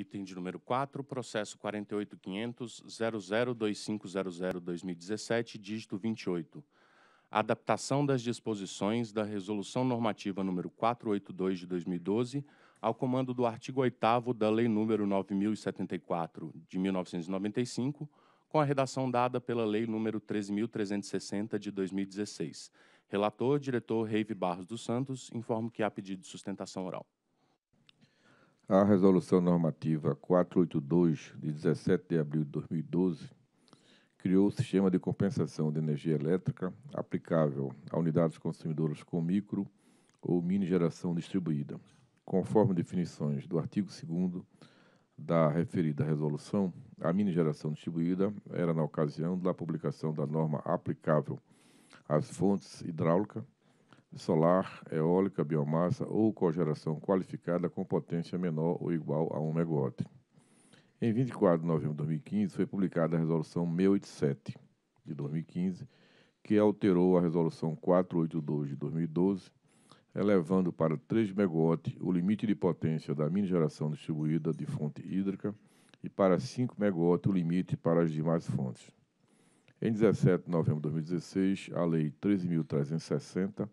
Item de número 4, processo 48.500.002500-2017, dígito 28. Adaptação das disposições da Resolução Normativa número 482 de 2012 ao comando do artigo 8 da Lei número 9074 de 1995, com a redação dada pela Lei número 13360 de 2016. Relator, diretor Reive Barros dos Santos, informo que há pedido de sustentação oral. A Resolução Normativa 482, de 17 de abril de 2012, criou o sistema de compensação de energia elétrica aplicável a unidades consumidoras com micro ou mini geração distribuída. Conforme definições do artigo 2 da referida resolução, a mini geração distribuída era, na ocasião da publicação da norma aplicável às fontes hidráulicas, solar, eólica, biomassa ou cogeração qualificada com potência menor ou igual a 1 MW. Em 24 de novembro de 2015, foi publicada a Resolução 687 de 2015, que alterou a Resolução 482 de 2012, elevando para 3 MW o limite de potência da minigeração distribuída de fonte hídrica e para 5 MW o limite para as demais fontes. Em 17 de novembro de 2016, a Lei 13.360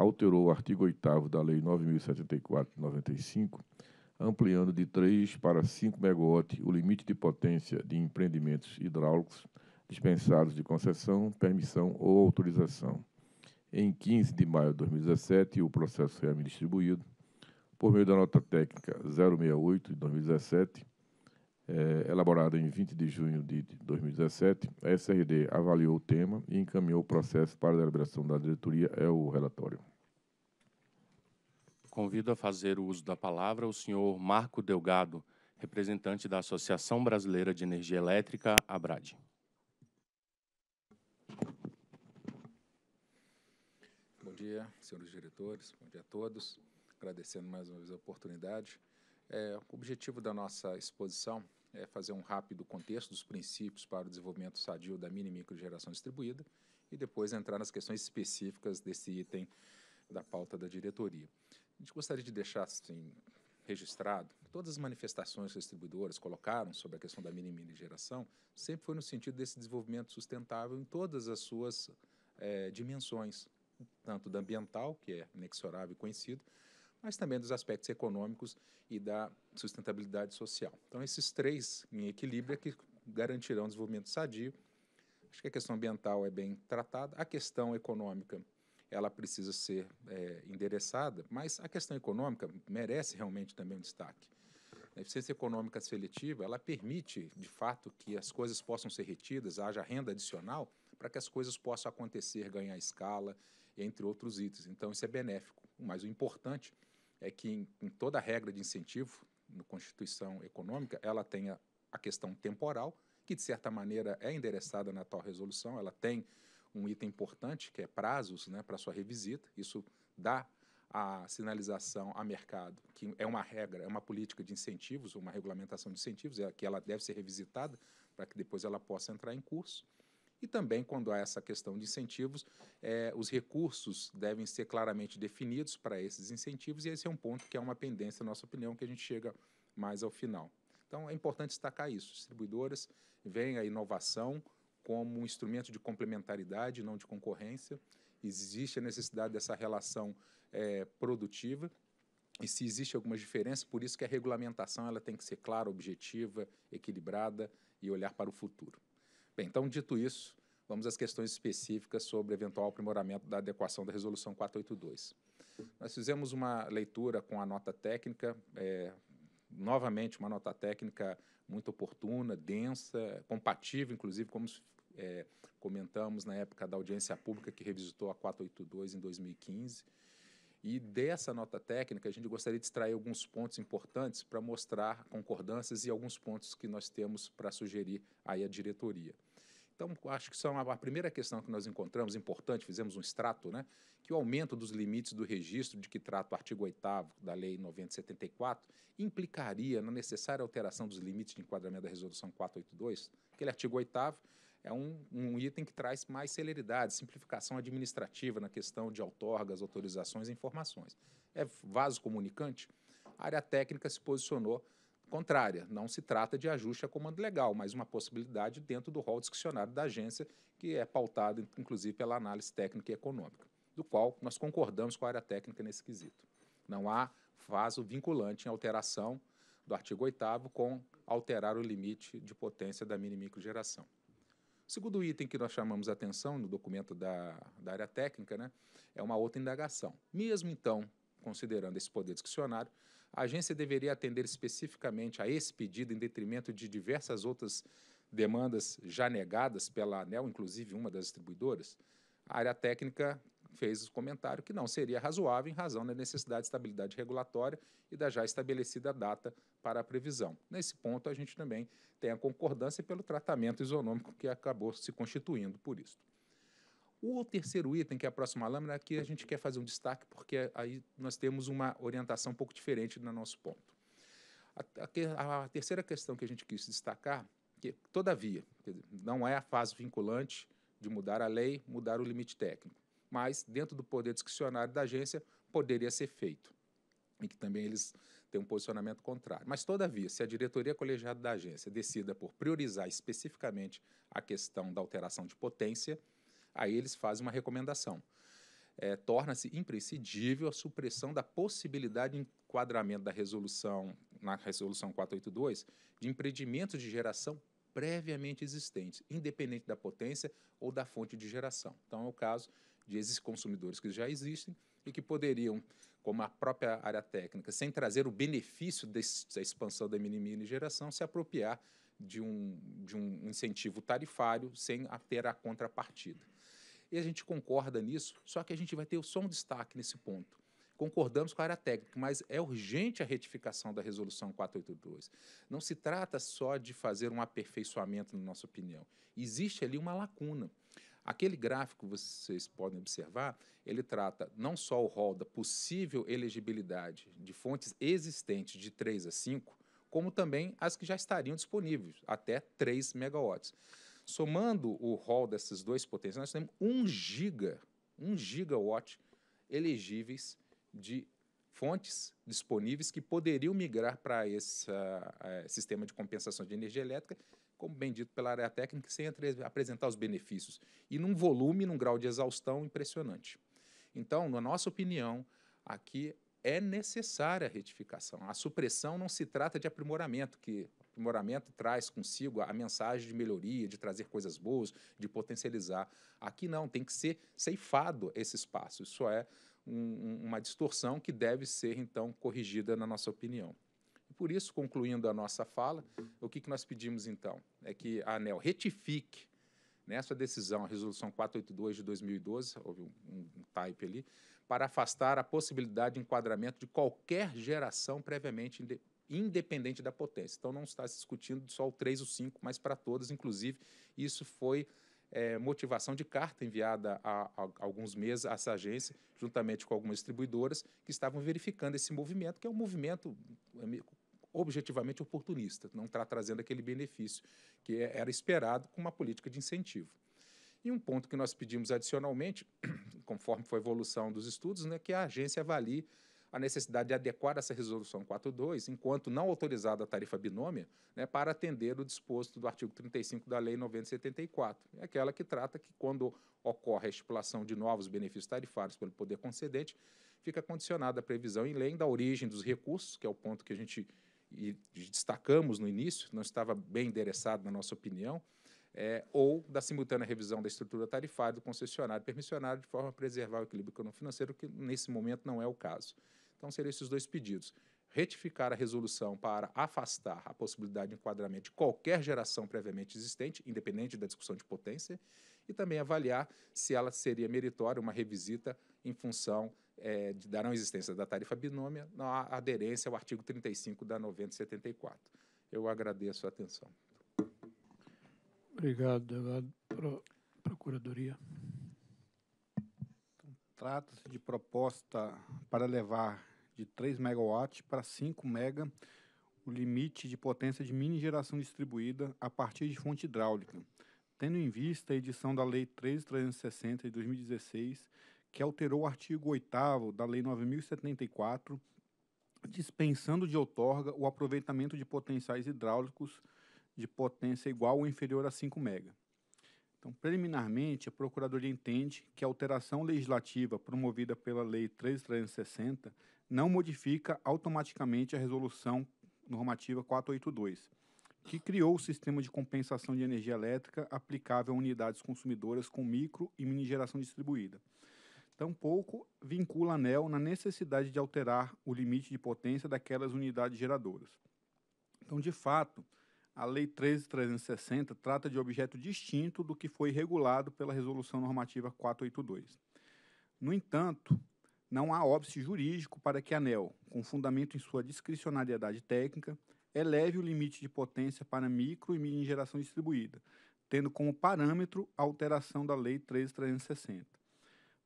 alterou o artigo 8 da Lei 9.074 de 95, ampliando de 3 para 5 MW o limite de potência de empreendimentos hidráulicos dispensados de concessão, permissão ou autorização. Em 15 de maio de 2017, o processo foi distribuído por meio da nota técnica 068 de 2017, eh, elaborada em 20 de junho de 2017, a SRD avaliou o tema e encaminhou o processo para a deliberação da diretoria, é o relatório. Convido a fazer o uso da palavra o senhor Marco Delgado, representante da Associação Brasileira de Energia Elétrica, ABRAD. Bom dia, senhores diretores, bom dia a todos. Agradecendo mais uma vez a oportunidade. É, o objetivo da nossa exposição é fazer um rápido contexto dos princípios para o desenvolvimento sadio da mini e micro geração distribuída e depois entrar nas questões específicas desse item da pauta da diretoria. A gente gostaria de deixar assim, registrado que todas as manifestações que as distribuidores colocaram sobre a questão da mini geração sempre foi no sentido desse desenvolvimento sustentável em todas as suas é, dimensões, tanto da ambiental, que é inexorável e conhecido, mas também dos aspectos econômicos e da sustentabilidade social. Então, esses três em equilíbrio é que garantirão o desenvolvimento sadio. Acho que a questão ambiental é bem tratada, a questão econômica ela precisa ser é, endereçada, mas a questão econômica merece realmente também um destaque. A eficiência econômica seletiva, ela permite, de fato, que as coisas possam ser retidas, haja renda adicional para que as coisas possam acontecer, ganhar escala, entre outros itens. Então, isso é benéfico. Mas o importante é que, em, em toda a regra de incentivo, na Constituição Econômica, ela tenha a questão temporal, que, de certa maneira, é endereçada na tal resolução, ela tem um item importante, que é prazos né, para sua revisita. Isso dá a sinalização a mercado, que é uma regra, é uma política de incentivos, uma regulamentação de incentivos, é que ela deve ser revisitada para que depois ela possa entrar em curso. E também, quando há essa questão de incentivos, é, os recursos devem ser claramente definidos para esses incentivos, e esse é um ponto que é uma pendência, na nossa opinião, que a gente chega mais ao final. Então, é importante destacar isso. Distribuidoras veem a inovação como um instrumento de complementaridade, não de concorrência. Existe a necessidade dessa relação é, produtiva e se existe alguma diferença, por isso que a regulamentação ela tem que ser clara, objetiva, equilibrada e olhar para o futuro. Bem, então, dito isso, vamos às questões específicas sobre eventual aprimoramento da adequação da Resolução 482. Nós fizemos uma leitura com a nota técnica, é, novamente uma nota técnica muito oportuna, densa, compatível, inclusive, como, é, comentamos na época da audiência pública que revisitou a 482 em 2015. E dessa nota técnica, a gente gostaria de extrair alguns pontos importantes para mostrar concordâncias e alguns pontos que nós temos para sugerir aí à diretoria. Então, acho que são é a primeira questão que nós encontramos importante, fizemos um extrato, né? Que o aumento dos limites do registro de que trata o artigo 8 da Lei 9074 implicaria na necessária alteração dos limites de enquadramento da Resolução 482, aquele artigo 8 é um, um item que traz mais celeridade, simplificação administrativa na questão de outorgas, autorizações e informações. É vaso comunicante? A área técnica se posicionou contrária. Não se trata de ajuste a comando legal, mas uma possibilidade dentro do rol discricionário da agência, que é pautado, inclusive, pela análise técnica e econômica, do qual nós concordamos com a área técnica nesse quesito. Não há vaso vinculante em alteração do artigo 8 com alterar o limite de potência da mini microgeração. Segundo item que nós chamamos a atenção no documento da, da área técnica né, é uma outra indagação. Mesmo então, considerando esse poder discricionário, a agência deveria atender especificamente a esse pedido em detrimento de diversas outras demandas já negadas pela ANEL, inclusive uma das distribuidoras? A área técnica fez o comentário que não seria razoável em razão da necessidade de estabilidade regulatória e da já estabelecida data para a previsão. Nesse ponto, a gente também tem a concordância pelo tratamento isonômico que acabou se constituindo por isso. O terceiro item, que é a próxima lâmina, aqui a gente quer fazer um destaque, porque aí nós temos uma orientação um pouco diferente no nosso ponto. A, a, a terceira questão que a gente quis destacar, que, todavia, dizer, não é a fase vinculante de mudar a lei, mudar o limite técnico, mas dentro do poder discricionário da agência poderia ser feito. E que também eles tem um posicionamento contrário. Mas, todavia, se a diretoria colegiada da agência decida por priorizar especificamente a questão da alteração de potência, aí eles fazem uma recomendação. É, torna-se imprescindível a supressão da possibilidade de enquadramento da resolução, na resolução 482, de empreendimentos de geração previamente existentes, independente da potência ou da fonte de geração. Então, é o caso de esses consumidores que já existem e que poderiam como a própria área técnica, sem trazer o benefício da expansão da geração, se apropriar de um, de um incentivo tarifário sem a ter a contrapartida. E a gente concorda nisso, só que a gente vai ter só um destaque nesse ponto. Concordamos com a área técnica, mas é urgente a retificação da resolução 482. Não se trata só de fazer um aperfeiçoamento, na nossa opinião. Existe ali uma lacuna. Aquele gráfico, vocês podem observar, ele trata não só o rol da possível elegibilidade de fontes existentes de 3 a 5, como também as que já estariam disponíveis, até 3 megawatts. Somando o rol desses dois potenciais, nós temos 1 giga, 1 gigawatt elegíveis de fontes disponíveis que poderiam migrar para esse uh, sistema de compensação de energia elétrica como bem dito pela área técnica, sem apresentar os benefícios. E num volume, num grau de exaustão impressionante. Então, na nossa opinião, aqui é necessária a retificação. A supressão não se trata de aprimoramento, que aprimoramento traz consigo a mensagem de melhoria, de trazer coisas boas, de potencializar. Aqui não, tem que ser ceifado esse espaço. Isso é um, uma distorção que deve ser, então, corrigida, na nossa opinião por isso, concluindo a nossa fala, o que, que nós pedimos então? É que a ANEL retifique nessa né, decisão, a resolução 482 de 2012, houve um, um, type ali, para afastar a possibilidade de enquadramento de qualquer geração previamente independente da potência. Então, não está se discutindo só o 3 ou 5, mas para todos, inclusive, isso foi é, motivação de carta enviada há, alguns meses a essa agência, juntamente com algumas distribuidoras, que estavam verificando esse movimento, que é um movimento é objetivamente oportunista, não está trazendo aquele benefício que é, era esperado com uma política de incentivo. E um ponto que nós pedimos adicionalmente, conforme foi a evolução dos estudos, né, que a agência avalie a necessidade de adequar essa resolução 42, enquanto não autorizada a tarifa binômia, né, para atender o disposto do artigo 35 da Lei 974. É aquela que trata que, quando ocorre a estipulação de novos benefícios tarifários pelo poder concedente, fica condicionada a previsão em lei da origem dos recursos, que é o ponto que a gente e destacamos no início, não estava bem endereçado na nossa opinião, é, ou da simultânea revisão da estrutura tarifária do concessionário e permissionário de forma a preservar o equilíbrio econômico-financeiro, que nesse momento não é o caso. Então, seriam esses dois pedidos. Retificar a resolução para afastar a possibilidade de enquadramento de qualquer geração previamente existente, independente da discussão de potência, e também avaliar se ela seria meritória uma revisita em função é, darão existência da tarifa binômia na aderência ao artigo 35 da 9074. Eu agradeço a atenção. Obrigado, delegado. procuradoria. Então, trata-se de proposta para levar de 3 megawatts para 5 mega o limite de potência de mini geração distribuída a partir de fonte hidráulica, tendo em vista a edição da Lei 3.360 de 2016 que alterou o artigo 8 da Lei 9074, dispensando de outorga o aproveitamento de potenciais hidráulicos de potência igual ou inferior a 5 MB. Então, preliminarmente, a Procuradoria entende que a alteração legislativa promovida pela Lei 3360 não modifica automaticamente a resolução normativa 482, que criou o sistema de compensação de energia elétrica aplicável a unidades consumidoras com micro e mini geração distribuída. Tampouco vincula a ANEL na necessidade de alterar o limite de potência daquelas unidades geradoras. Então, de fato, a Lei 13.360 trata de objeto distinto do que foi regulado pela Resolução Normativa 482. No entanto, não há óbice jurídico para que a ANEL, com fundamento em sua discricionariedade técnica, eleve o limite de potência para micro e mini geração distribuída, tendo como parâmetro a alteração da Lei 13.360.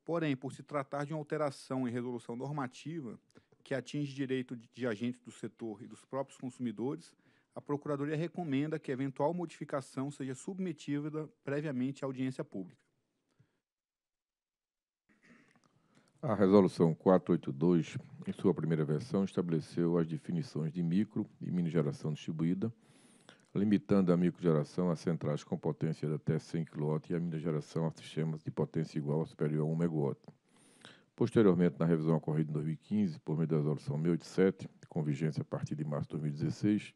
Porém, por se tratar de uma alteração em resolução normativa que atinge direito de agentes do setor e dos próprios consumidores, a Procuradoria recomenda que eventual modificação seja submetida previamente à audiência pública. A resolução 482, em sua primeira versão, estabeleceu as definições de micro e mini geração distribuída limitando a microgeração a centrais com potência de até 100 kW e a minigeração a sistemas de potência igual ou superior a 1 MW. Posteriormente, na revisão ocorrida em 2015, por meio da resolução 1087, com vigência a partir de março de 2016,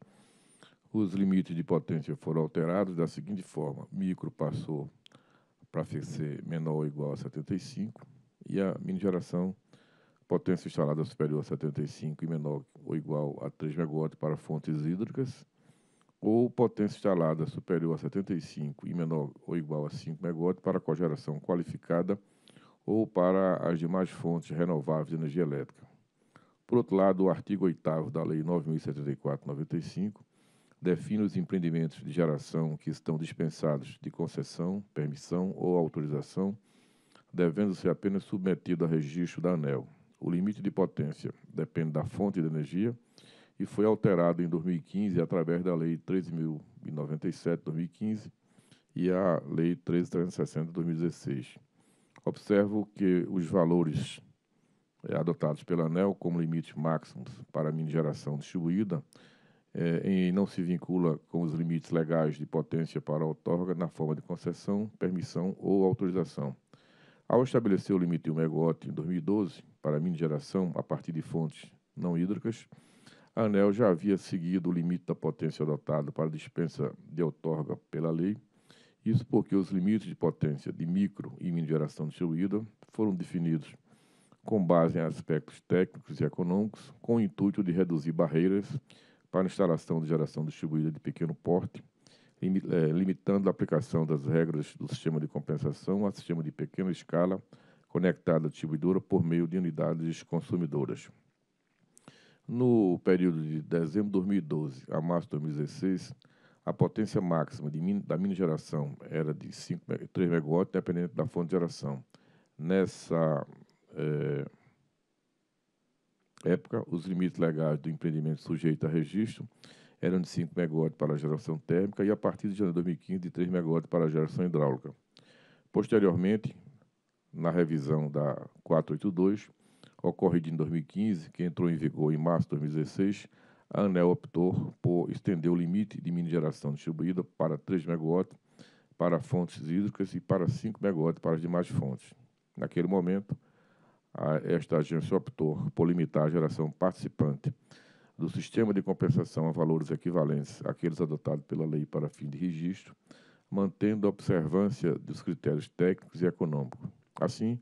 os limites de potência foram alterados da seguinte forma: micro passou para ser menor ou igual a 75 e a minigeração potência instalada superior a 75 e menor ou igual a 3 MW para fontes hídricas ou potência instalada superior a 75 e menor ou igual a 5 MW para cogeração qualificada ou para as demais fontes renováveis de energia elétrica. Por outro lado, o artigo 8 da Lei 9.074-95 define os empreendimentos de geração que estão dispensados de concessão, permissão ou autorização, devendo ser apenas submetido a registro da ANEL. O limite de potência depende da fonte de energia, e foi alterado em 2015 através da Lei 13.097-2015 e a Lei 13.360-2016. Observo que os valores é, adotados pela ANEL como limites máximos para a minigeração distribuída é, não se vincula com os limites legais de potência para a outorga na forma de concessão, permissão ou autorização. Ao estabelecer o limite de 1 em 2012 para a minigeração a partir de fontes não hídricas, a ANEL já havia seguido o limite da potência adotado para dispensa de outorga pela lei, isso porque os limites de potência de micro e mini geração distribuída foram definidos com base em aspectos técnicos e econômicos, com o intuito de reduzir barreiras para a instalação de geração distribuída de pequeno porte, eh, limitando a aplicação das regras do sistema de compensação a sistema de pequena escala conectado à distribuidora por meio de unidades consumidoras. No período de dezembro de 2012 a março de 2016, a potência máxima min, da mini geração era de 5, 3 MW, dependendo da fonte de geração. Nessa é, época, os limites legais do empreendimento sujeito a registro eram de 5 MW para a geração térmica e, a partir de janeiro de 2015, de 3 MW para a geração hidráulica. Posteriormente, na revisão da 482, ocorrido em 2015, que entrou em vigor em março de 2016, a ANEL optou por estender o limite de minigeração distribuída para 3 MW para fontes hídricas e para 5 MW para as demais fontes. Naquele momento, a, esta agência optou por limitar a geração participante do sistema de compensação a valores equivalentes àqueles adotados pela lei para fim de registro, mantendo a observância dos critérios técnicos e econômicos. Assim,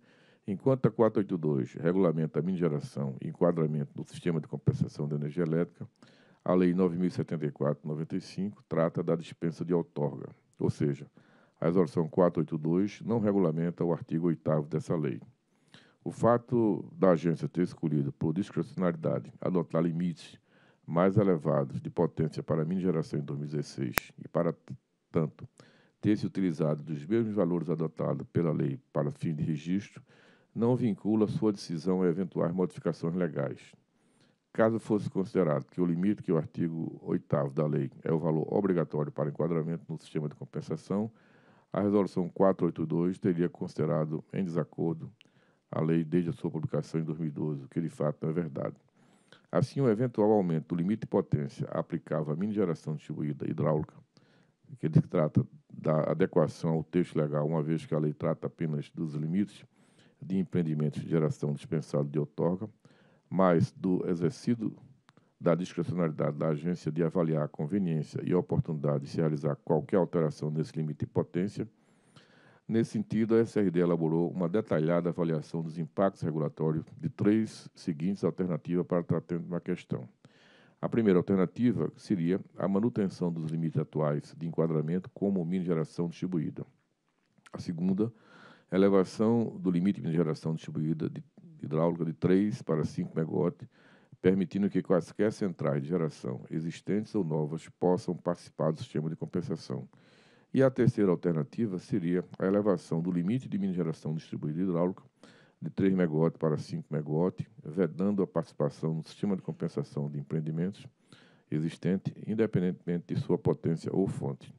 Enquanto a 482 regulamenta a minigeração e enquadramento do sistema de compensação de energia elétrica, a Lei 9.074-95 trata da dispensa de outorga, ou seja, a Resolução 482 não regulamenta o artigo 8 dessa lei. O fato da agência ter escolhido, por discrecionalidade, adotar limites mais elevados de potência para a minigeração em 2016 e, para tanto, ter se utilizado dos mesmos valores adotados pela lei para fim de registro, não vincula sua decisão a eventuais modificações legais. Caso fosse considerado que o limite que o artigo 8 da lei é o valor obrigatório para enquadramento no sistema de compensação, a resolução 482 teria considerado em desacordo a lei desde a sua publicação em 2012, o que de fato não é verdade. Assim, o um eventual aumento do limite de potência aplicável à mini geração distribuída hidráulica, que trata da adequação ao texto legal, uma vez que a lei trata apenas dos limites, de empreendimentos de geração dispensado de outorga, mas do exercício da discrecionalidade da agência de avaliar a conveniência e a oportunidade de se realizar qualquer alteração nesse limite de potência. Nesse sentido, a SRD elaborou uma detalhada avaliação dos impactos regulatórios de três seguintes alternativas para tratar de uma questão. A primeira alternativa seria a manutenção dos limites atuais de enquadramento como mini geração distribuída. A segunda, elevação do limite de geração distribuída de hidráulica de 3 para 5 MW, permitindo que quaisquer centrais de geração existentes ou novas possam participar do sistema de compensação. E a terceira alternativa seria a elevação do limite de minigeração distribuída hidráulica de 3 MW para 5 MW, vedando a participação no sistema de compensação de empreendimentos existente, independentemente de sua potência ou fonte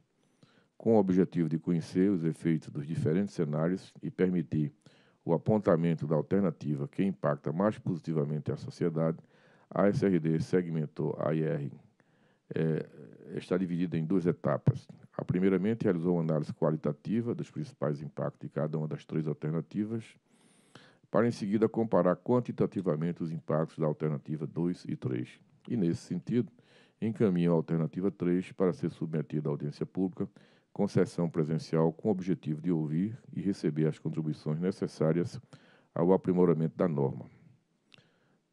com o objetivo de conhecer os efeitos dos diferentes cenários e permitir o apontamento da alternativa que impacta mais positivamente a sociedade, a SRD segmentou a IR. É, está dividida em duas etapas. A primeiramente realizou uma análise qualitativa dos principais impactos de cada uma das três alternativas, para em seguida comparar quantitativamente os impactos da alternativa 2 e 3. E nesse sentido, encaminhou a alternativa 3 para ser submetida à audiência pública com sessão presencial com o objetivo de ouvir e receber as contribuições necessárias ao aprimoramento da norma.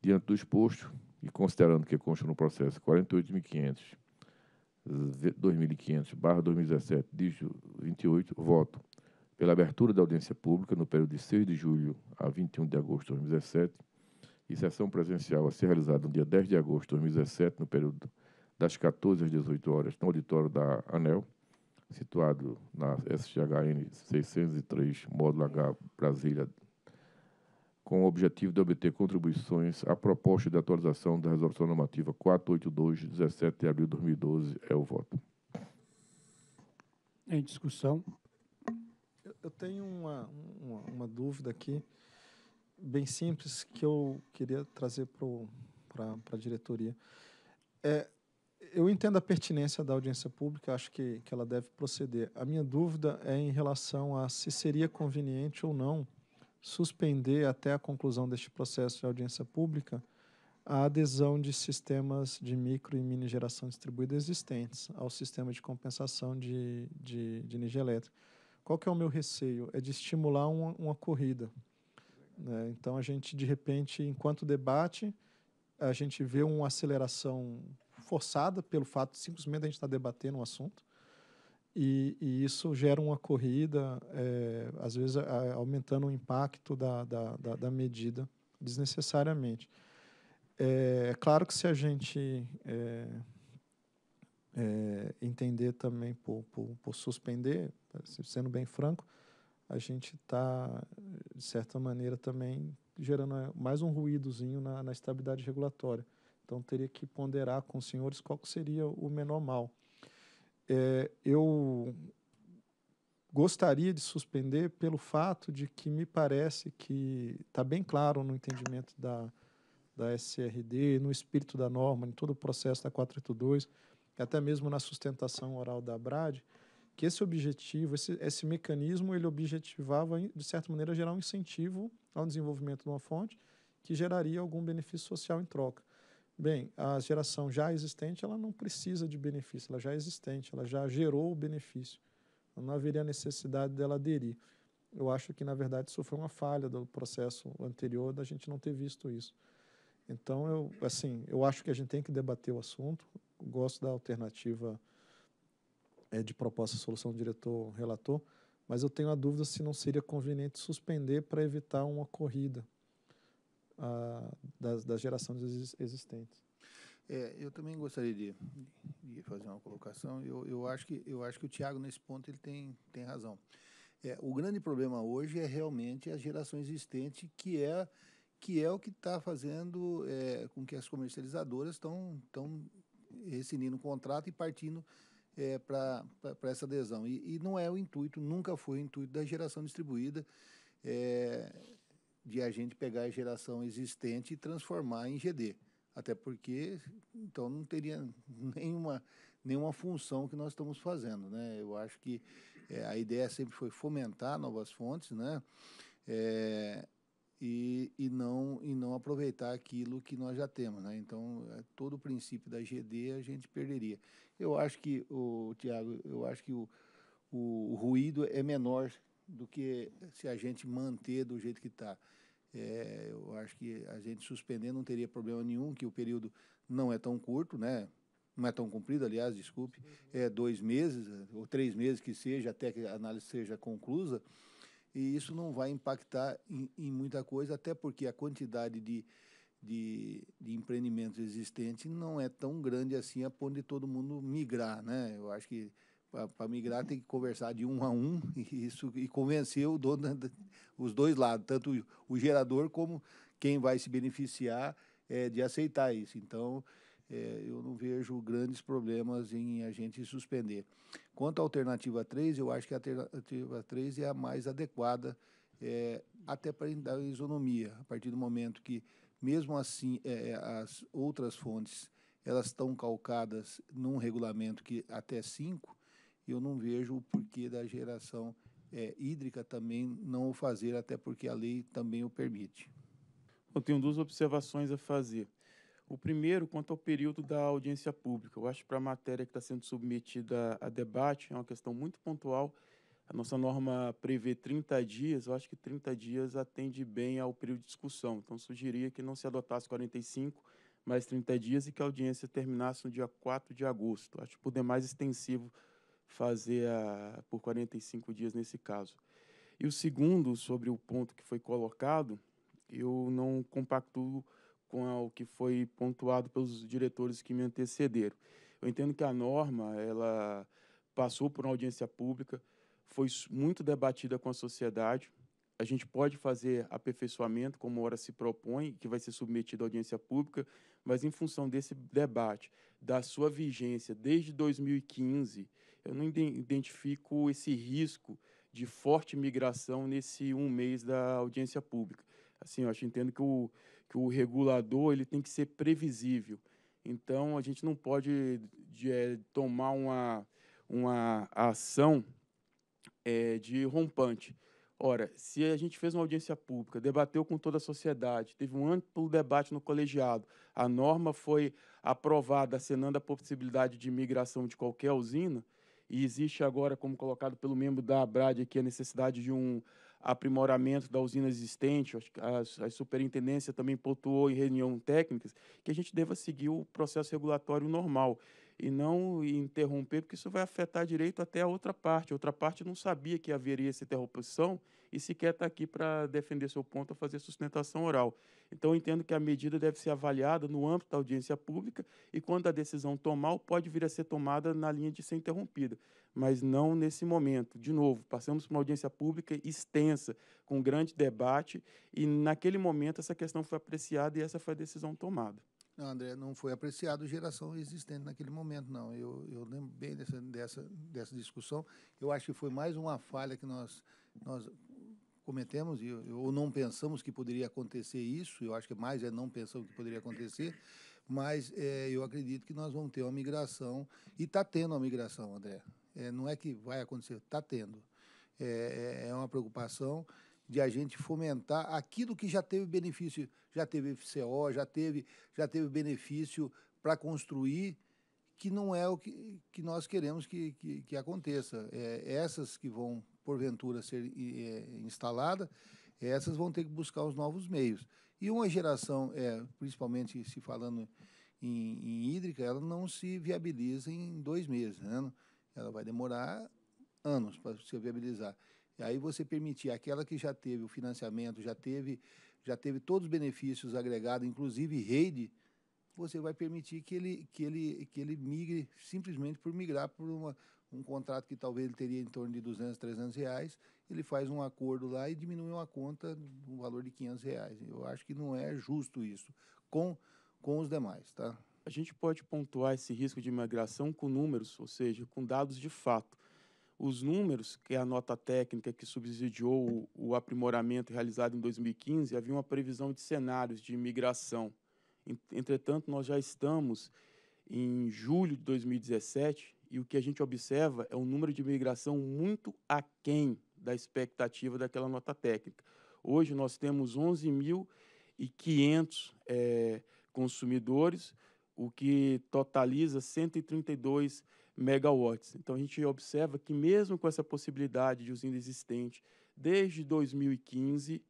Diante do exposto, e considerando que consta no processo 48.500 2500-2017, dígito 28, voto pela abertura da audiência pública no período de 6 de julho a 21 de agosto de 2017 e sessão presencial a ser realizada no dia 10 de agosto de 2017, no período das 14 às 18 horas, no auditório da ANEL, situado na SGHN 603, módulo H, Brasília, com o objetivo de obter contribuições à proposta de atualização da Resolução Normativa 482, 17 de abril de 2012. É o voto. Em discussão. Eu tenho uma, uma, uma dúvida aqui, bem simples, que eu queria trazer para a diretoria. É, eu entendo a pertinência da audiência pública, acho que, que ela deve proceder. A minha dúvida é em relação a se seria conveniente ou não suspender até a conclusão deste processo de audiência pública a adesão de sistemas de micro e mini geração distribuída existentes ao sistema de compensação de, de, de energia elétrica. Qual que é o meu receio? É de estimular uma, uma corrida. Né? Então, a gente, de repente, enquanto debate, a gente vê uma aceleração forçada pelo fato de simplesmente a gente estar tá debatendo um assunto. E, e, isso gera uma corrida, é, às vezes a, aumentando o impacto da, da, da, da medida desnecessariamente. É, é, claro que se a gente é, é, entender também por, por, por, suspender, sendo bem franco, a gente está, de certa maneira, também gerando mais um ruídozinho na, na estabilidade regulatória. Então, teria que ponderar com os senhores qual seria o menor mal. É, eu gostaria de suspender pelo fato de que me parece que está bem claro no entendimento da, da SRD, no espírito da norma, em todo o processo da 482, até mesmo na sustentação oral da ABRAD, que esse objetivo, esse, esse mecanismo, ele objetivava, de certa maneira, gerar um incentivo ao desenvolvimento de uma fonte que geraria algum benefício social em troca. Bem, a geração já existente ela não precisa de benefício, ela já é existente, ela já gerou o benefício. Então, não haveria necessidade dela aderir. Eu acho que, na verdade, isso foi uma falha do processo anterior da gente não ter visto isso. Então, eu, assim, eu acho que a gente tem que debater o assunto. gosto da alternativa é, de proposta solução do diretor relator, mas eu tenho a dúvida se não seria conveniente suspender para evitar uma corrida, das, das gerações existentes. É, eu também gostaria de, de fazer uma colocação. Eu, eu, acho que, eu acho que o Tiago, nesse ponto, ele tem, tem razão. É, o grande problema hoje é realmente a geração existente, que é, que é o que está fazendo é, com que as comercializadoras estão rescindindo o contrato e partindo é, para essa adesão. E, e, não é o intuito, nunca foi o intuito da geração distribuída. É, de a gente pegar a geração existente e transformar em GD. Até porque, então, não teria nenhuma, nenhuma função que nós estamos fazendo. Né? Eu acho que é, a ideia sempre foi fomentar novas fontes né? É, e, e, não, e não aproveitar aquilo que nós já temos. Né? Então, é, todo o princípio da GD a gente perderia. Eu acho que, o Tiago, eu acho que o, o, o ruído é menor do que se a gente manter do jeito que está. É, eu acho que a gente suspender não teria problema nenhum, que o período não é tão curto, né? não é tão comprido, aliás, desculpe, é dois meses ou três meses que seja, até que a análise seja conclusa, e isso não vai impactar em, em muita coisa, até porque a quantidade de, de, de empreendimentos existentes não é tão grande assim a ponto de todo mundo migrar, né? Eu acho que para migrar tem que conversar de um a um e isso e convencer o dono os dois lados tanto o, gerador como quem vai se beneficiar é, de aceitar isso então é, eu não vejo grandes problemas em a gente suspender quanto à alternativa 3 eu acho que a alternativa 3 é a mais adequada é, até para dar isonomia a partir do momento que mesmo assim é, é, as outras fontes elas estão calcadas num regulamento que até 5, eu não vejo o porquê da geração é, hídrica também não o fazer, até porque a lei também o permite. Eu tenho duas observações a fazer. O primeiro, quanto ao período da audiência pública. Eu acho que para a matéria que está sendo submetida a debate, é uma questão muito pontual. A nossa norma prevê 30 dias, eu acho que 30 dias atende bem ao período de discussão. Então, sugeria que não se adotasse 45, mas 30 dias e que a audiência terminasse no dia 4 de agosto. Acho que por demais extensivo fazer a, por 45 dias nesse caso. E o segundo, sobre o ponto que foi colocado, eu não compactuo com o que foi pontuado pelos diretores que me antecederam. Eu entendo que a norma ela passou por uma audiência pública, foi muito debatida com a sociedade. A gente pode fazer aperfeiçoamento, como ora se propõe, que vai ser submetido à audiência pública, mas em função desse debate, da sua vigência desde 2015 eu não identifico esse risco de forte migração nesse um mês da audiência pública. Assim, eu acho, entendo que o, que o regulador ele tem que ser previsível. Então, a gente não pode de, é, tomar uma, uma ação é, de rompante. Ora, se a gente fez uma audiência pública, debateu com toda a sociedade, teve um amplo debate no colegiado, a norma foi aprovada, acenando a possibilidade de migração de qualquer usina, e existe agora, como colocado pelo membro da ABRAD aqui, a necessidade de um aprimoramento da usina existente, a, a superintendência também pontuou em reunião técnicas, que a gente deva seguir o processo regulatório normal e não interromper, porque isso vai afetar direito até a outra parte. A outra parte não sabia que haveria essa interrupção e sequer está aqui para defender seu ponto ou fazer sustentação oral. Então, entendo que a medida deve ser avaliada no âmbito da audiência pública e, quando a decisão tomar, pode vir a ser tomada na linha de ser interrompida, mas não nesse momento. De novo, passamos por uma audiência pública extensa, com grande debate, e naquele momento essa questão foi apreciada e essa foi a decisão tomada. Não, André, não foi apreciado geração existente naquele momento, não. Eu, eu lembro bem dessa, dessa, dessa discussão. Eu acho que foi mais uma falha que nós, nós cometemos, e, ou não pensamos que poderia acontecer isso, eu acho que mais é não pensamos que poderia acontecer, mas é, eu acredito que nós vamos ter uma migração, e está tendo uma migração, André. É, não é que vai acontecer, está tendo. É, é, é uma preocupação de a gente fomentar aquilo que já teve benefício, já teve FCO, já teve, já teve benefício para construir, que não é o que, que nós queremos que, que, que aconteça. É, essas que vão, porventura, ser é, instaladas, essas vão ter que buscar os novos meios. E uma geração, é, principalmente se falando em, em, hídrica, ela não se viabiliza em dois meses. Né? Ela vai demorar anos para se viabilizar. E aí você permitir aquela que já teve o financiamento, já teve, já teve todos os benefícios agregados, inclusive rede, você vai permitir que ele, que ele, que ele migre simplesmente por migrar por uma, um contrato que talvez ele teria em torno de 200, 300 reais, ele faz um acordo lá e diminui uma conta no valor de 500 reais. Eu acho que não é justo isso com, com os demais, tá? A gente pode pontuar esse risco de migração com números, ou seja, com dados de fato os números, que é a nota técnica que subsidiou o aprimoramento realizado em 2015, havia uma previsão de cenários de imigração. Entretanto, nós já estamos em julho de 2017 e o que a gente observa é um número de imigração muito aquém da expectativa daquela nota técnica. Hoje nós temos 11.500 é, eh, consumidores, o que totaliza 132 megawatts. Então a gente observa que mesmo com essa possibilidade de usina existente desde 2015,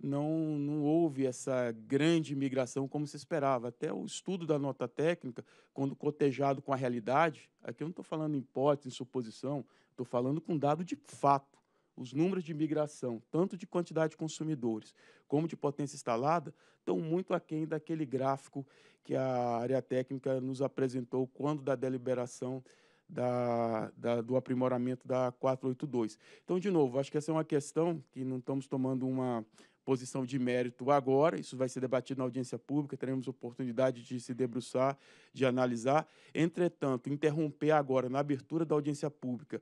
não, não houve essa grande migração como se esperava. Até o estudo da nota técnica, quando cotejado com a realidade, aqui eu não estou falando em hipótese, em suposição, estou falando com dado de fato os números de migração, tanto de quantidade de consumidores como de potência instalada, estão muito aquém daquele gráfico que a área técnica nos apresentou quando da deliberação da, da, do aprimoramento da 482. Então, de novo, acho que essa é uma questão que não estamos tomando uma posição de mérito agora, isso vai ser debatido na audiência pública, teremos oportunidade de se debruçar, de analisar. Entretanto, interromper agora, na abertura da audiência pública,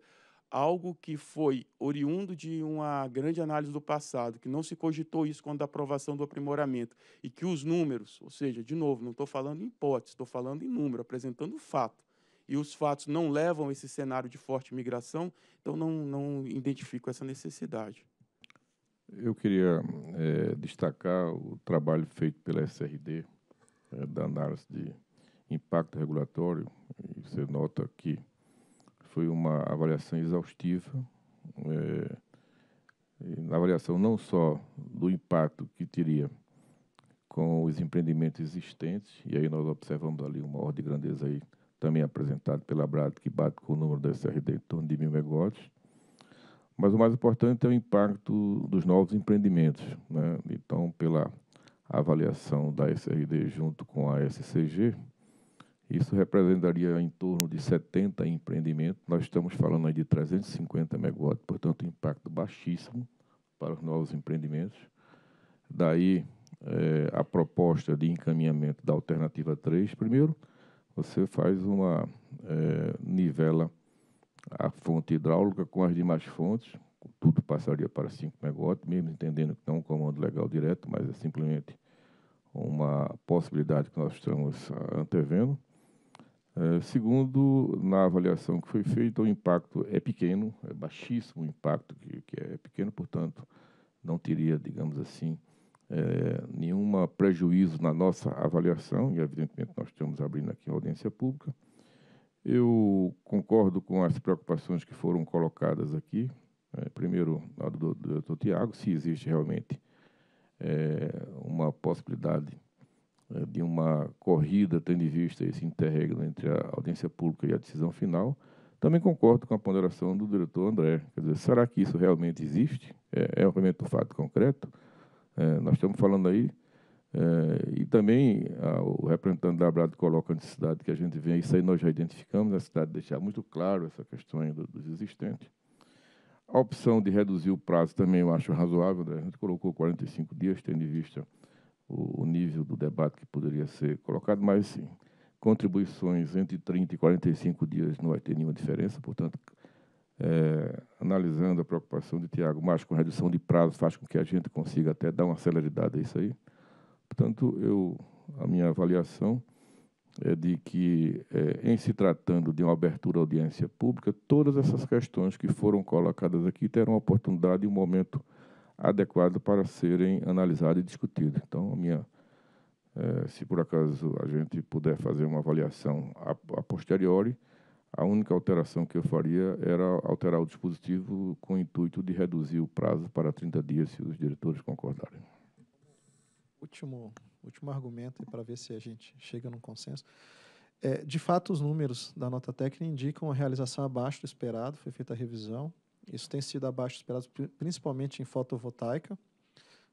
algo que foi oriundo de uma grande análise do passado, que não se cogitou isso quando a aprovação do aprimoramento, e que os números, ou seja, de novo, não estou falando em hipótese, estou falando em número, apresentando fato, e os fatos não levam esse cenário de forte migração, então não, não identifico essa necessidade. Eu queria é, destacar o trabalho feito pela SRD, é, eh, da análise de impacto regulatório, e você nota que foi uma avaliação exaustiva. É, na avaliação não só do impacto que teria com os empreendimentos existentes, e aí nós observamos ali uma ordem de grandeza aí, também apresentada pela Brad, que bate com o número da SRD em torno de mil megawatts. Mas o mais importante é o impacto dos novos empreendimentos. Né? Então, pela avaliação da SRD junto com a SCG, isso representaria em torno de 70 empreendimentos. Nós estamos falando aí de 350 megawatts, portanto, impacto baixíssimo para os novos empreendimentos. Daí é, a proposta de encaminhamento da alternativa 3. Primeiro, você faz uma é, nivela a fonte hidráulica com as demais fontes, tudo passaria para 5 megawatts, mesmo entendendo que não é um comando legal direto, mas é simplesmente uma possibilidade que nós estamos ah, antevendo. Eh, segundo, na avaliação que foi feita, o impacto é pequeno, é baixíssimo o impacto, que, que é pequeno, portanto, não teria, digamos assim, é, nenhum prejuízo na nossa avaliação, e evidentemente nós estamos abrindo aqui a audiência pública. Eu concordo com as preocupações que foram colocadas aqui. É, primeiro, a do, do, Tiago, se existe realmente é, uma possibilidade né, de uma corrida, tendo em vista esse interregno entre a audiência pública e a decisão final, também concordo com a ponderação do diretor André. Quer dizer, será que isso realmente existe? É, é realmente um fato concreto? É, nós estamos falando aí, é, e também a, o representante da Abrado coloca a necessidade que a gente vem, isso aí nós já identificamos, a necessidade de deixar muito claro essa questão dos existentes. A opção de reduzir o prazo também eu acho razoável, a gente colocou 45 dias, tendo em vista o, o nível do debate que poderia ser colocado, mas sim, contribuições entre 30 e 45 dias não vai ter nenhuma diferença, portanto, é, analisando a preocupação de Tiago mais com redução de prazo, faz com que a gente consiga até dar uma celeridade a isso aí. Portanto, eu, a minha avaliação é de que, é, em se tratando de uma abertura à audiência pública, todas essas questões que foram colocadas aqui terão oportunidade e um momento adequado para serem analisados e discutidos. Então, a minha, eh, se por acaso a gente puder fazer uma avaliação a, a, posteriori, a única alteração que eu faria era alterar o dispositivo com o intuito de reduzir o prazo para 30 dias, se os diretores concordarem. Último, último argumento, para ver se a gente chega num consenso. É, de fato, os números da nota técnica indicam a realização abaixo do esperado, foi feita a revisão, isso tem sido abaixo esperado, principalmente em fotovoltaica.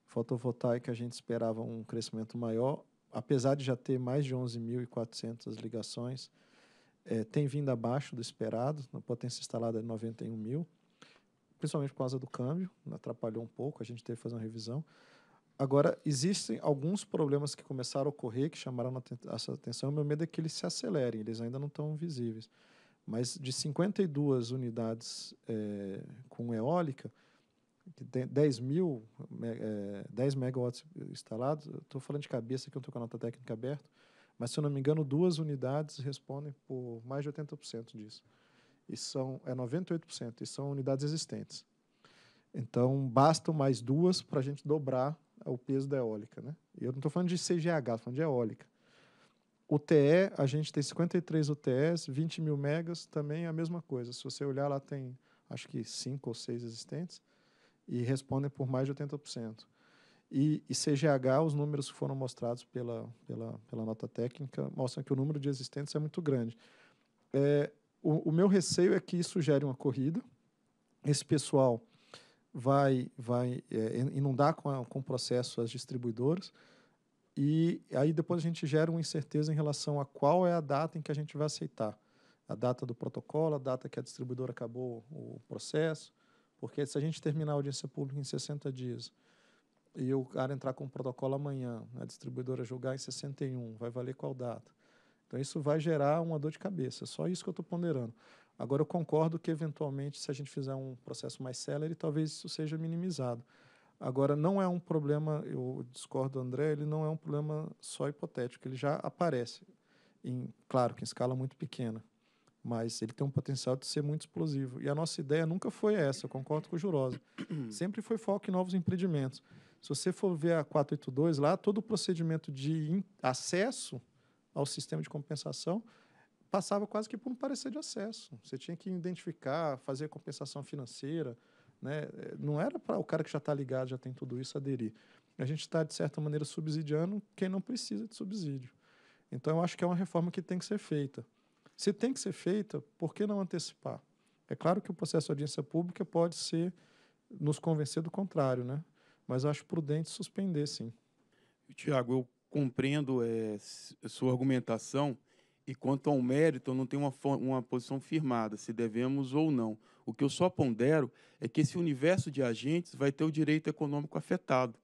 Fotovoltaica a gente esperava um crescimento maior, apesar de já ter mais de 11.400 ligações, é, tem vindo abaixo do esperado, na potência instalada é 91 mil, principalmente por causa do câmbio, atrapalhou um pouco, a gente teve que fazer uma revisão. Agora, existem alguns problemas que começaram a ocorrer, que chamaram a nossa atenção, o meu medo é que eles se acelerem, eles ainda não estão visíveis. Mas de 52 unidades é, com eólica, que tem 10 mil, é, 10 eh, megawatts instalados, estou falando de cabeça que eu estou com a nota técnica aberta, mas se eu não me engano, duas unidades respondem por mais de 80% disso. E são, é 98%, e são unidades existentes. Então, bastam mais duas para a gente dobrar o peso da eólica. Né? E eu não estou falando de CGH, estou falando de eólica. UTE, a gente tem 53 UTEs, 20 mil megas, também é a mesma coisa. Se você olhar lá, tem acho que cinco ou seis existentes e respondem por mais de 80%. E, e CGH, os números que foram mostrados pela, pela, pela nota técnica, mostram que o número de existentes é muito grande. É, o, o, meu receio é que isso gere uma corrida. Esse pessoal vai, vai é, inundar com, com o processo as distribuidoras e aí depois a gente gera uma incerteza em relação a qual é a data em que a gente vai aceitar. A data do protocolo, a data que a distribuidora acabou o processo. Porque se a gente terminar a audiência pública em 60 dias e o cara entrar com o protocolo amanhã, a distribuidora julgar em 61, vai valer qual data? Então isso vai gerar uma dor de cabeça. Só isso que eu estou ponderando. Agora eu concordo que eventualmente se a gente fizer um processo mais célere, talvez isso seja minimizado. Agora, não é um problema, eu discordo do André, ele não é um problema só hipotético, ele já aparece, em, claro que em escala muito pequena, mas ele tem um potencial de ser muito explosivo. E a nossa ideia nunca foi essa, eu concordo com o Jurosa. Sempre foi foco em novos empreendimentos. Se você for ver a 482 lá, todo o procedimento de acesso ao sistema de compensação passava quase que por um parecer de acesso. Você tinha que identificar, fazer compensação financeira, né? Não era para o cara que já está ligado, já tem tudo isso, aderir. A gente está, de certa maneira, subsidiando quem não precisa de subsídio. Então, eu acho que é uma reforma que tem que ser feita. Se tem que ser feita, por que não antecipar? É claro que o processo de audiência pública pode ser nos convencer do contrário, né? mas acho prudente suspender, sim. Tiago, eu compreendo é, sua argumentação, e quanto ao mérito, eu não tenho uma, uma posição firmada, se devemos ou não. O que eu só pondero é que esse universo de agentes vai ter o direito econômico afetado.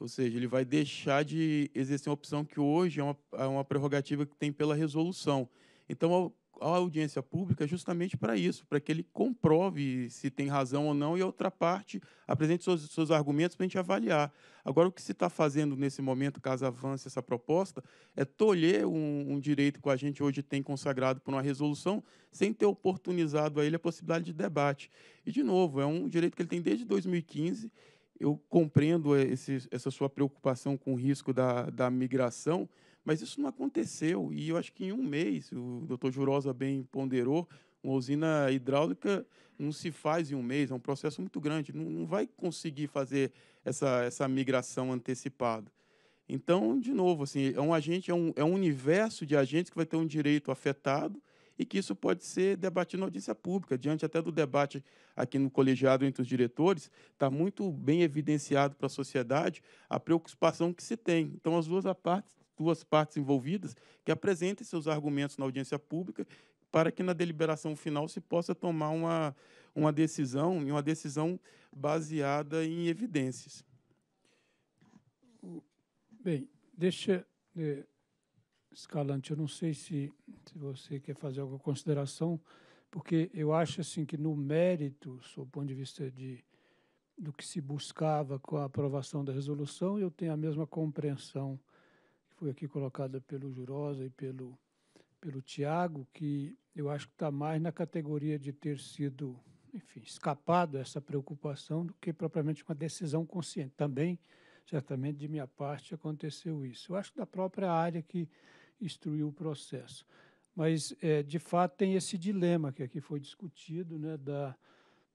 Ou seja, ele vai deixar de exercer uma opção que hoje é uma, é uma prerrogativa que tem pela resolução. Então, a audiência pública é justamente para isso, para que ele comprove se tem razão ou não e a outra parte apresente seus, seus argumentos para a gente avaliar. Agora, o que se está fazendo nesse momento, caso avance essa proposta, é tolher um, um, direito que a gente hoje tem consagrado por uma resolução, sem ter oportunizado a ele a possibilidade de debate. E, de novo, é um direito que ele tem desde 2015. Eu compreendo é, esse, essa sua preocupação com o risco da, da migração, mas isso não aconteceu. E eu acho que em um mês, o doutor Jurosa bem ponderou, uma usina hidráulica não se faz em um mês, é um processo muito grande. Não, não vai conseguir fazer essa, essa migração antecipada. Então, de novo, assim, é um agente, é um, é um universo de agentes que vai ter um direito afetado e que isso pode ser debatido na audiência pública. Diante até do debate aqui no colegiado entre os diretores, está muito bem evidenciado para a sociedade a preocupação que se tem. Então, as duas partes duas partes envolvidas que apresentem seus argumentos na audiência pública para que na deliberação final se possa tomar uma, uma decisão e uma decisão baseada em evidências. Bem, deixa. É, Escalante, eu não sei se, se você quer fazer alguma consideração, porque eu acho assim que no mérito, sob o ponto de vista de, do que se buscava com a aprovação da resolução, eu tenho a mesma compreensão foi aqui colocada pelo Jurosa e pelo, pelo Tiago, que eu acho que está mais na categoria de ter sido, enfim, escapado essa preocupação do que propriamente uma decisão consciente. Também, certamente, de minha parte, aconteceu isso. Eu acho da própria área que instruiu o processo. Mas, é, de fato, tem esse dilema que aqui foi discutido, né, da,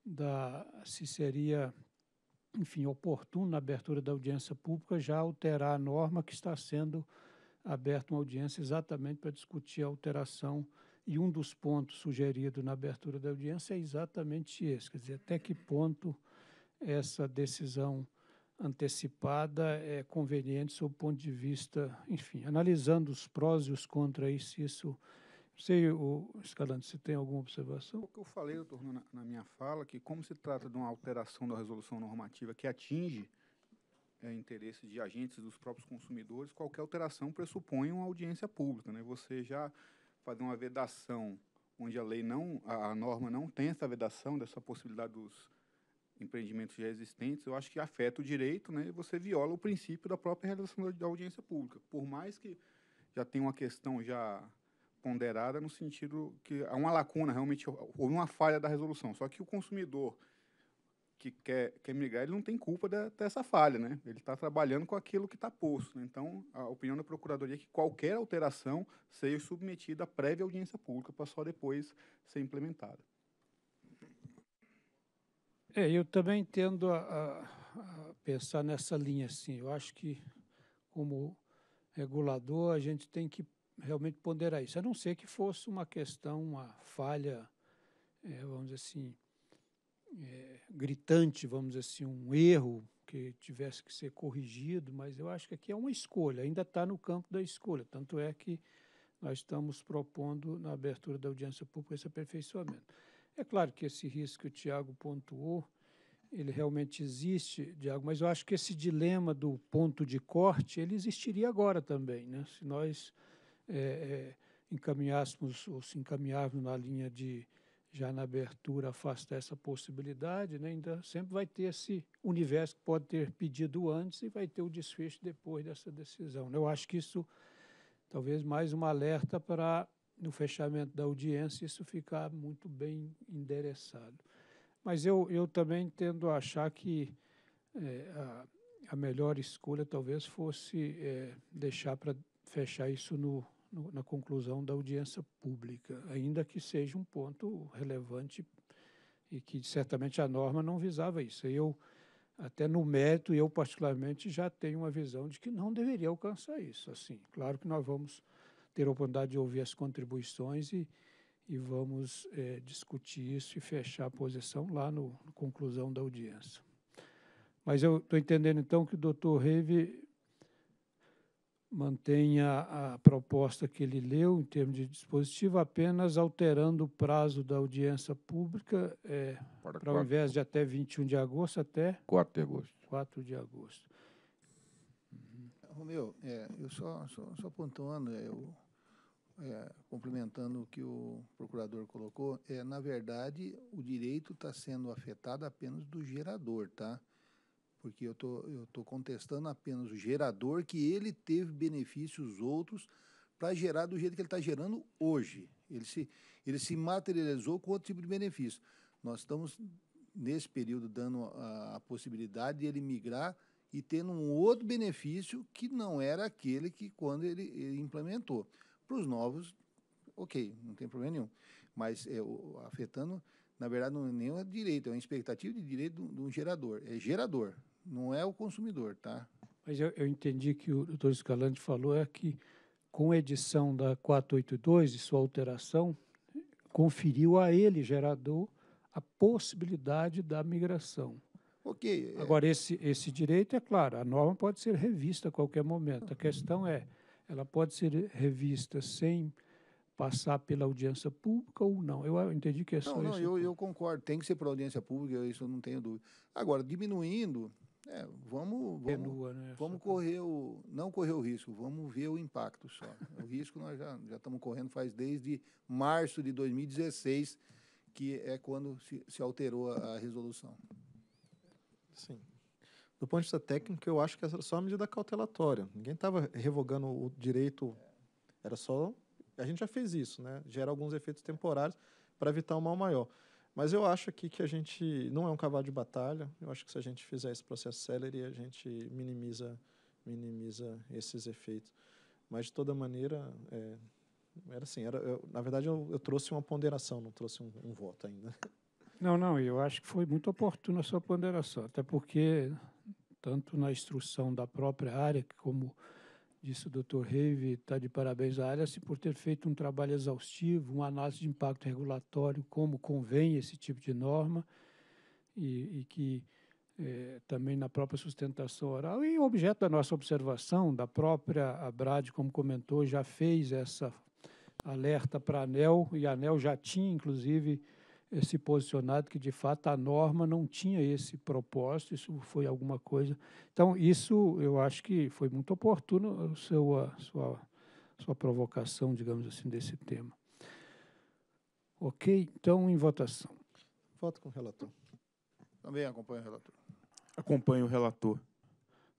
da, se seria enfim, oportuno na abertura da audiência pública já alterar a norma que está sendo aberta uma audiência exatamente para discutir a alteração e um dos pontos sugeridos na abertura da audiência é exatamente esse, quer dizer, até que ponto essa decisão antecipada é conveniente sob o ponto de vista, enfim, analisando os prós e os contras se isso não sei, o Escalante, se tem alguma observação? O que eu falei, doutor, na, na minha fala, que como se trata de uma alteração da resolução normativa que atinge é, interesse de agentes dos próprios consumidores, qualquer alteração pressupõe uma audiência pública. Né? Você já fazer uma vedação onde a lei não, a, a norma não tem essa vedação dessa possibilidade dos empreendimentos já existentes, eu acho que afeta o direito, né? E você viola o princípio da própria realização da, da audiência pública. Por mais que já tenha uma questão já ponderada no sentido que há uma lacuna, realmente houve uma falha da resolução. Só que o consumidor que quer, quer migrar, ele não tem culpa dessa falha, né? Ele está trabalhando com aquilo que está posto. Né? Então, a opinião da Procuradoria é que qualquer alteração seja submetida à prévia audiência pública para só depois ser implementada. É, eu também tendo a, a pensar nessa linha, assim. Eu acho que, como regulador, a gente tem que realmente ponderar isso, a não ser que fosse uma questão, uma falha, é, vamos dizer assim, é, gritante, vamos dizer assim, um erro que tivesse que ser corrigido, mas eu acho que aqui é uma escolha, ainda está no campo da escolha, tanto é que nós estamos propondo na abertura da audiência pública esse aperfeiçoamento. É claro que esse risco que o Tiago pontuou, ele realmente existe, Tiago. mas eu acho que esse dilema do ponto de corte, ele existiria agora também, né? Se nós é, é, encaminhássemos ou se encaminhávamos na linha de já na abertura afastar essa possibilidade, né? ainda então, sempre vai ter esse universo que pode ter pedido antes e vai ter o desfecho depois dessa decisão. Né? Eu acho que isso talvez mais um alerta para no fechamento da audiência isso ficar muito bem endereçado. Mas eu, eu também tendo a achar que é, a, a melhor escolha talvez fosse é, deixar para fechar isso no no, na conclusão da audiência pública, ainda que seja um ponto relevante e que certamente a norma não visava isso. Eu, até no mérito, eu particularmente já tenho uma visão de que não deveria alcançar isso. Assim, claro que nós vamos ter a oportunidade de ouvir as contribuições e, e vamos é, discutir isso e fechar a posição lá no, no conclusão da audiência. Mas eu estou entendendo, então, que o doutor Reve mantenha a proposta que ele leu em termos de dispositivo, apenas alterando o prazo da audiência pública, é, para, para ao invés de até 21 de agosto, até 4 de agosto. 4 de agosto. Uhum. Romeu, é, eu só, só, só pontuando, é, eu, é, complementando o que o procurador colocou, é, na verdade, o direito está sendo afetado apenas do gerador, tá? porque eu tô, estou tô contestando apenas o gerador que ele teve benefícios outros para gerar do jeito que ele está gerando hoje. Ele se, ele se materializou com outro tipo de benefício. Nós estamos, nesse período, dando a, a possibilidade de ele migrar e tendo um outro benefício que não era aquele que quando ele, ele implementou. Para os novos, ok, não tem problema nenhum. Mas é, o, afetando, na verdade, não é direito, é uma expectativa de direito de um gerador. É gerador, não é o consumidor, tá? Mas eu, eu entendi que o doutor Escalante falou é que com a edição da 482 e sua alteração, conferiu a ele, gerador, a possibilidade da migração. Ok. É Agora, esse, esse direito, é claro, a norma pode ser revista a qualquer momento. A questão é, ela pode ser revista sem passar pela audiência pública ou não? Eu entendi que é só não, não, isso. Não, eu, eu concordo. Tem que ser para audiência pública, isso eu não tenho dúvida. Agora, diminuindo, é, vamos, vamos, Penua, né? vamos correr o. Não correr o risco, vamos ver o impacto só. o risco nós já, já estamos correndo faz desde março de 2016, que é quando se, se alterou a, a resolução. Sim. Do ponto de vista técnico, eu acho que era só uma medida cautelatória. Ninguém estava revogando o direito. Era só. A gente já fez isso, né? Gera alguns efeitos temporários para evitar um mal maior. Mas eu acho aqui que a gente não é um cavalo de batalha. Eu acho que se a gente fizer esse processo celery, a gente minimiza, minimiza esses efeitos. Mas, de toda maneira, é, era assim, era, eu, na verdade, eu, eu, trouxe uma ponderação, não trouxe um, um voto ainda. Não, não, eu acho que foi muito oportuna a sua ponderação, até porque, tanto na instrução da própria área, como disse o Dr. Reive, está de parabéns à área por ter feito um trabalho exaustivo, uma análise de impacto regulatório, como convém esse tipo de norma, e, e que é, também na própria sustentação oral, e objeto da nossa observação, da própria ABRAD, como comentou, já fez essa alerta para a ANEL, e a ANEL já tinha, inclusive, se posicionado que, de fato, a norma não tinha esse propósito, isso foi alguma coisa. Então, isso eu acho que foi muito oportuno a sua, sua, sua provocação, digamos assim, desse tema. Ok? Então, em votação. Voto com o relator. Também acompanho o relator. Acompanho o relator.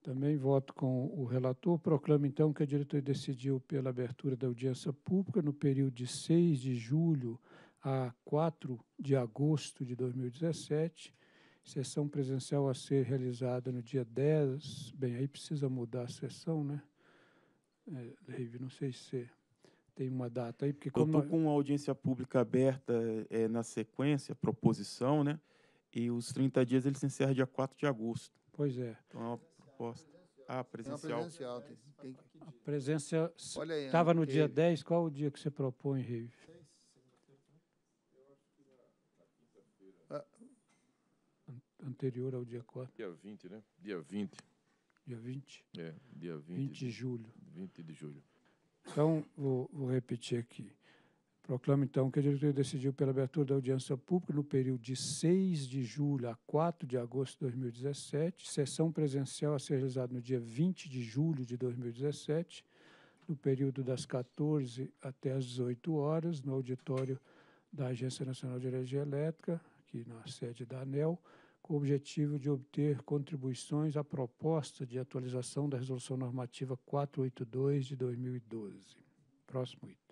Também voto com o relator. Proclamo, então, que a diretoria decidiu pela abertura da audiência pública no período de 6 de julho a 4 de agosto de 2017, sessão presencial a ser realizada no dia 10, bem, aí precisa mudar a sessão, né? É, não sei se tem uma data aí, porque como... Eu estou com uma audiência pública aberta é, na sequência, proposição, né? E os 30 dias eles se encerram dia 4 de agosto. Pois é. Então é uma proposta. Ah, presencial. Não, é presencial. Tem, tem... A presença estava né? no dia 10, qual o dia que você propõe, Rive? anterior ao dia 4. Dia 20, né? Dia 20. Dia 20? É, dia 20. 20 de julho. 20 de julho. Então, vou, vou repetir aqui. Proclamo, então, que a diretoria decidiu pela abertura da audiência pública no período de 6 de julho a 4 de agosto de 2017, sessão presencial a ser realizada no dia 20 de julho de 2017, no período das 14 até as 18 horas, no auditório da Agência Nacional de Energia Elétrica, aqui na sede da ANEL, com o objetivo de obter contribuições à proposta de atualização da Resolução Normativa 482 de 2012. Próximo item.